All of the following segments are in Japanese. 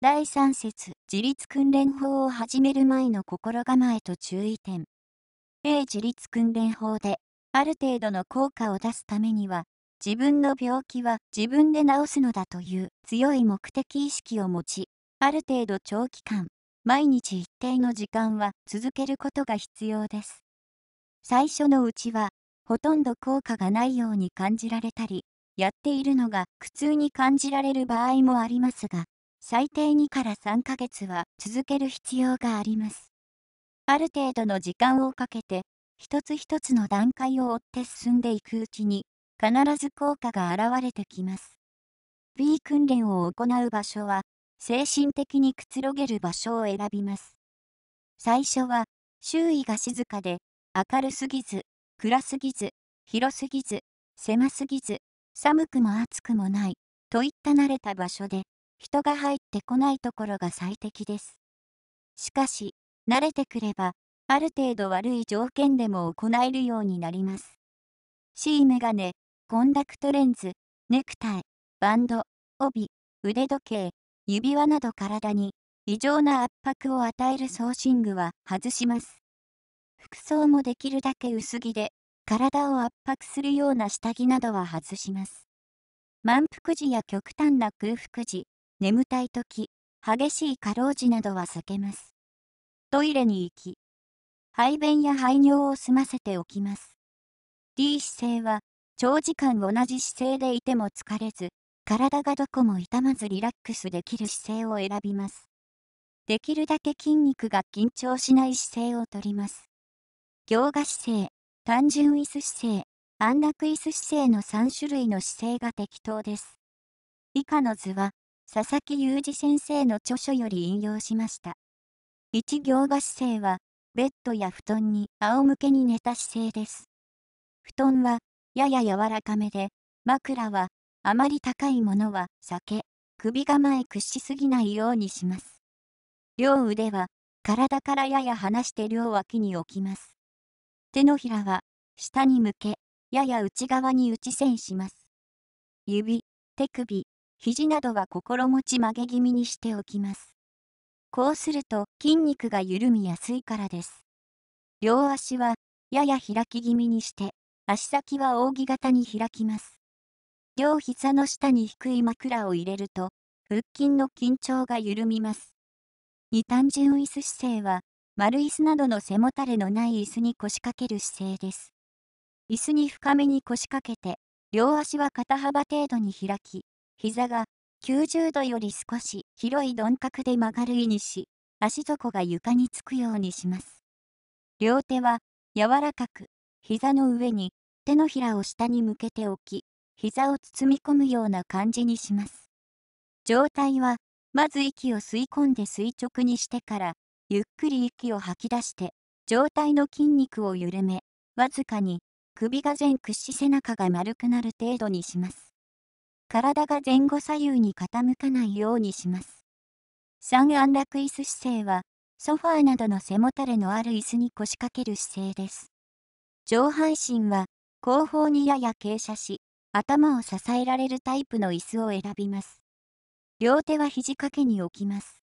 第3節自立訓練法を始める前の心構えと注意点 A 自立訓練法である程度の効果を出すためには自分の病気は自分で治すのだという強い目的意識を持ちある程度長期間毎日一定の時間は続けることが必要です最初のうちはほとんど効果がないように感じられたりやっているのが苦痛に感じられる場合もありますが最低2から3ヶ月は続ける必要があります。ある程度の時間をかけて、一つ一つの段階を追って進んでいくうちに、必ず効果が現れてきます。B 訓練を行う場所は、精神的にくつろげる場所を選びます。最初は、周囲が静かで、明るすぎず、暗すぎず、広すぎず、狭すぎず、寒くも暑くもない、といった慣れた場所で、人が入ってこないところが最適です。しかし、慣れてくれば、ある程度悪い条件でも行えるようになります。C メガネ、コンダクトレンズ、ネクタイ、バンド、帯、腕時計、指輪など体に異常な圧迫を与えるソーシングは外します。服装もできるだけ薄着で、体を圧迫するような下着などは外します。満腹時や極端な空腹時、眠たい時、激しい過労時などは避けます。トイレに行き、排便や排尿を済ませておきます。D 姿勢は、長時間同じ姿勢でいても疲れず、体がどこも痛まずリラックスできる姿勢を選びます。できるだけ筋肉が緊張しない姿勢をとります。行画姿勢、単純椅子姿勢、安楽椅子姿勢の3種類の姿勢が適当です。以下の図は、佐々木雄二先生の著書より引用しました。一行が姿勢は、ベッドや布団に仰向けに寝た姿勢です。布団は、やや柔らかめで、枕は、あまり高いものは避け、首構え屈しすぎないようにします。両腕は、体からやや離して両脇に置きます。手のひらは、下に向け、やや内側に内線します。指、手首、肘などは心持ち曲げ気味にしておきます。こうすると筋肉が緩みやすいからです。両足はやや開き気味にして、足先は扇形に開きます。両膝の下に低い枕を入れると、腹筋の緊張が緩みます。二単純椅子姿勢は、丸椅子などの背もたれのない椅子に腰掛ける姿勢です。椅子に深めに腰掛けて、両足は肩幅程度に開き、膝が90度より少し広い鈍角で曲がる意にし、足底が床につくようにします。両手は柔らかく、膝の上に手のひらを下に向けて置き、膝を包み込むような感じにします。上体は、まず息を吸い込んで垂直にしてから、ゆっくり息を吐き出して、上体の筋肉を緩め、わずかに首が前屈し背中が丸くなる程度にします。体が前後左右に傾かないようにします。三安楽椅子姿勢は、ソファーなどの背もたれのある椅子に腰掛ける姿勢です。上半身は後方にやや傾斜し、頭を支えられるタイプの椅子を選びます。両手は肘掛けに置きます。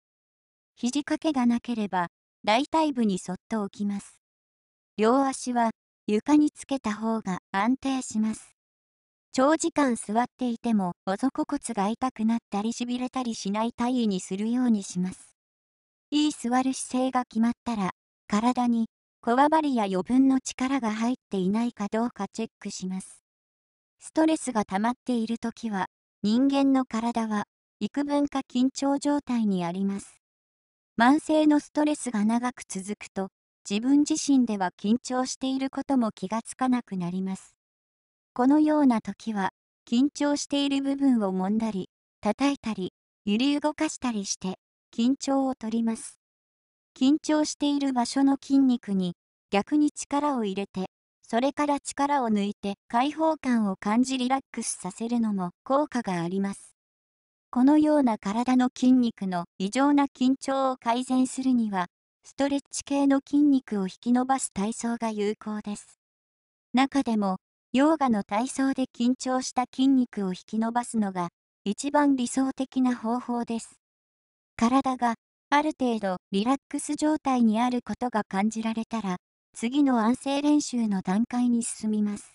肘掛けがなければ、大腿部にそっと置きます。両足は床につけた方が安定します。長時間座っていても、おぞこ骨が痛くなったりしびれたりしない体位にするようにします。いい座る姿勢が決まったら、体に、こわばりや余分の力が入っていないかどうかチェックします。ストレスが溜まっている時は、人間の体は、幾分か緊張状態にあります。慢性のストレスが長く続くと、自分自身では緊張していることも気がつかなくなります。このような時は、緊張している部分を揉んだり、叩いたり、揺り動かしたりして、緊張を取ります。緊張している場所の筋肉に、逆に力を入れて、それから力を抜いて開放感を感じリラックスさせるのも効果があります。このような体の筋肉の異常な緊張を改善するには、ストレッチ系の筋肉を引き伸ばす体操が有効です。中でも、ヨガの体操で緊張した筋肉を引き伸ばすのが一番理想的な方法です。体がある程度リラックス状態にあることが感じられたら、次の安静練習の段階に進みます。